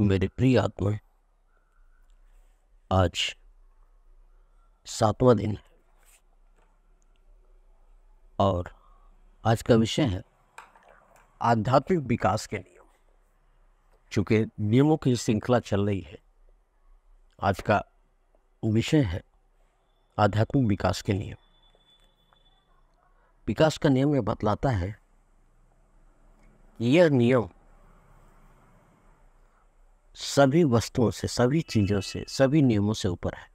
मेरे प्रिय आत्मा आज सातवां दिन है और आज का विषय है आध्यात्मिक विकास के नियम चूंकि नियमों की श्रृंखला चल रही है आज का विषय है आध्यात्मिक विकास के नियम विकास का नियम यह बतलाता है यह नियम सभी वस्तुओं से सभी चीज़ों से सभी नियमों से ऊपर है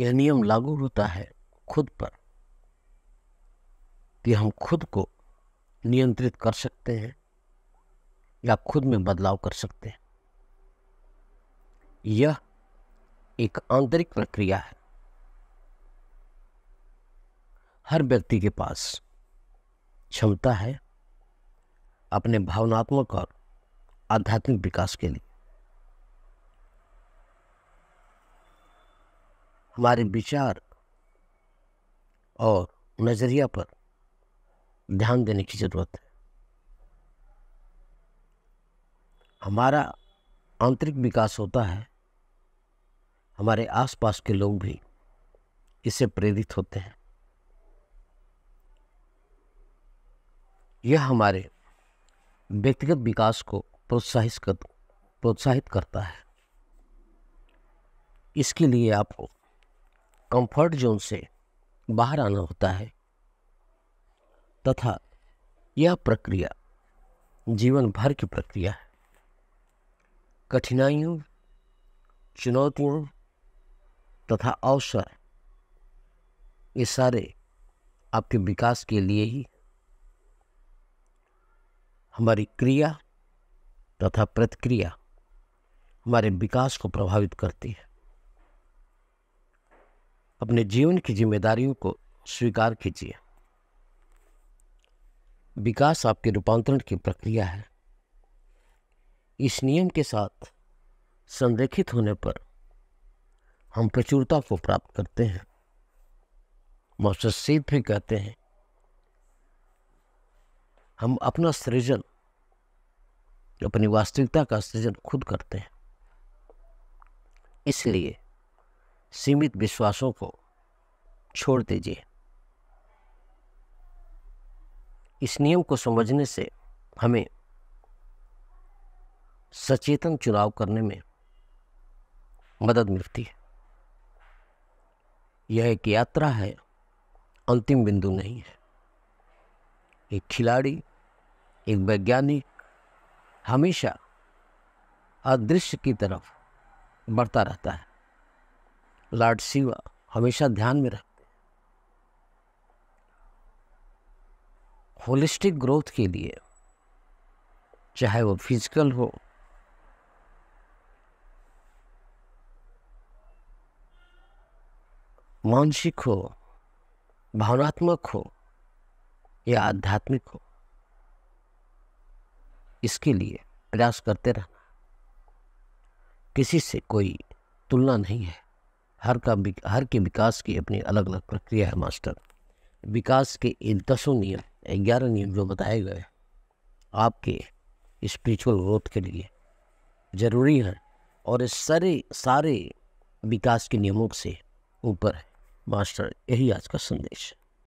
यह नियम लागू होता है खुद पर कि हम खुद को नियंत्रित कर सकते हैं या खुद में बदलाव कर सकते हैं यह एक आंतरिक प्रक्रिया है हर व्यक्ति के पास क्षमता है अपने भावनात्मक और आध्यात्मिक विकास के लिए हमारे विचार और नज़रिया पर ध्यान देने की ज़रूरत है हमारा आंतरिक विकास होता है हमारे आसपास के लोग भी इससे प्रेरित होते हैं यह हमारे व्यक्तिगत विकास को प्रोत्साहित कर प्रोत्साहित करता है इसके लिए आपको कंफर्ट जोन से बाहर आना होता है तथा यह प्रक्रिया जीवन भर की प्रक्रिया है कठिनाइयों चुनौतियों तथा अवसर ये सारे आपके विकास के लिए ही हमारी क्रिया तथा प्रतिक्रिया हमारे विकास को प्रभावित करती है अपने जीवन की जिम्मेदारियों को स्वीकार कीजिए विकास आपके रूपांतरण की प्रक्रिया है इस नियम के साथ संरेखित होने पर हम प्रचुरता को प्राप्त करते हैं मौसम सीध भी कहते हैं हम अपना सृजन अपनी वास्तविकता का सृजन खुद करते हैं इसलिए सीमित विश्वासों को छोड़ दीजिए इस नियम को समझने से हमें सचेतन चुनाव करने में मदद मिलती है यह एक यात्रा है अंतिम बिंदु नहीं है एक खिलाड़ी एक वैज्ञानिक हमेशा अदृश्य की तरफ बढ़ता रहता है लॉर्ड शिवा हमेशा ध्यान में रखते हैं होलिस्टिक ग्रोथ के लिए चाहे वो फिजिकल हो मानसिक हो भावनात्मक हो या आध्यात्मिक हो इसके लिए प्रयास करते रहना किसी से कोई तुलना नहीं है हर का हर के विकास की अपनी अलग अलग प्रक्रिया है मास्टर विकास के इन दसों नियम ग्यारह नियम जो बताए गए आपके स्पिरिचुअल ग्रोथ के लिए ज़रूरी है और इस सारे सारे विकास के नियमों से ऊपर है मास्टर यही आज का संदेश है